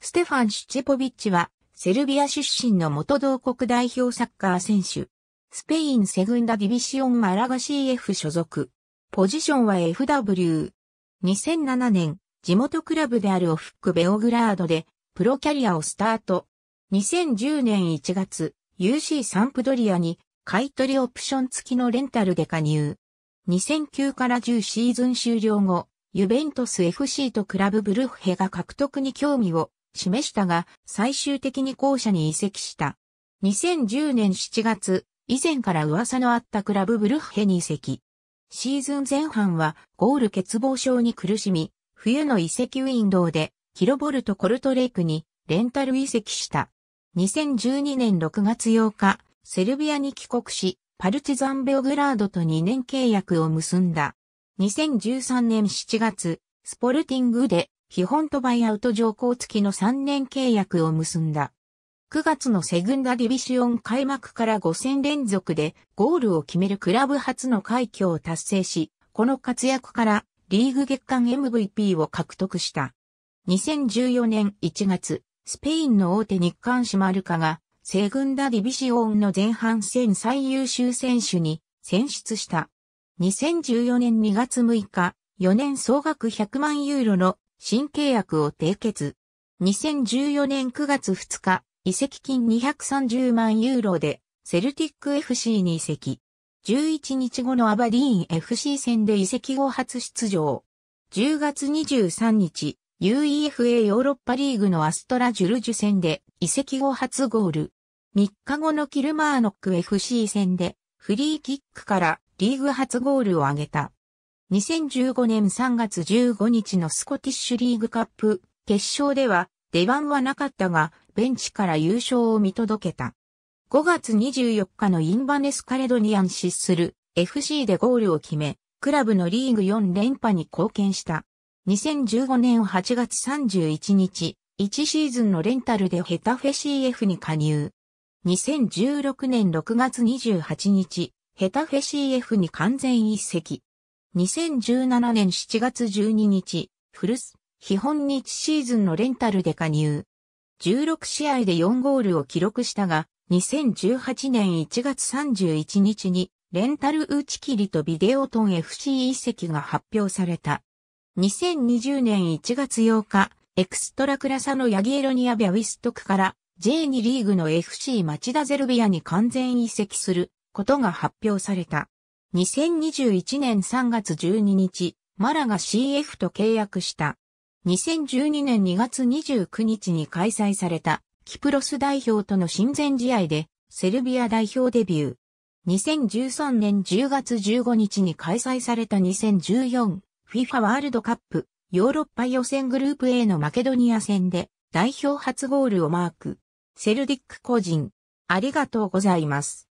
ステファン・シュチェポビッチは、セルビア出身の元同国代表サッカー選手。スペインセグンダディビシオンマラガ CF 所属。ポジションは FW。2007年、地元クラブであるオフックベオグラードで、プロキャリアをスタート。2010年1月、UC サンプドリアに、買い取りオプション付きのレンタルで加入。2009から10シーズン終了後、ユベントス FC とクラブブルッヘが獲得に興味を示したが、最終的に校舎に移籍した。2010年7月、以前から噂のあったクラブブルッヘに移籍。シーズン前半はゴール欠乏症に苦しみ、冬の移籍ウィンドウでキロボルト・コルトレイクにレンタル移籍した。2012年6月8日、セルビアに帰国し、パルチザン・ベオグラードと2年契約を結んだ。2013年7月、スポルティングで基本とバイアウト条項付きの3年契約を結んだ。9月のセグンダディビシオン開幕から5戦連続でゴールを決めるクラブ初の快挙を達成し、この活躍からリーグ月間 MVP を獲得した。2014年1月、スペインの大手日刊誌マルカがセグンダディビシオンの前半戦最優秀選手に選出した。2014年2月6日、4年総額100万ユーロの新契約を締結。2014年9月2日、移籍金230万ユーロで、セルティック FC に移籍。11日後のアバディーン FC 戦で移籍後初出場。10月23日、UEFA ヨーロッパリーグのアストラ・ジュルジュ戦で移籍後初ゴール。3日後のキルマーノック FC 戦でフリーキックからリーグ初ゴールを挙げた。2015年3月15日のスコティッシュリーグカップ決勝では出番はなかったがベンチから優勝を見届けた。5月24日のインバネスカレドニアンシッスル FC でゴールを決め、クラブのリーグ4連覇に貢献した。2015年8月31日、1シーズンのレンタルでヘタフェ CF に加入。2016年6月28日、ヘタフェ CF に完全一席。2017年7月12日、フルス、基本日シーズンのレンタルで加入。16試合で4ゴールを記録したが、2018年1月31日に、レンタル打ち切りとビデオトン FC 移籍が発表された。2020年1月8日、エクストラクラサのヤギエロニア・ビャウィストクから J2 リーグの FC 町田ゼルビアに完全移籍することが発表された。2021年3月12日、マラが CF と契約した。2012年2月29日に開催された、キプロス代表との親善試合で、セルビア代表デビュー。2013年10月15日に開催された 2014FIFA ワールドカップヨーロッパ予選グループ A のマケドニア戦で代表初ゴールをマーク。セルディック個人。ありがとうございます。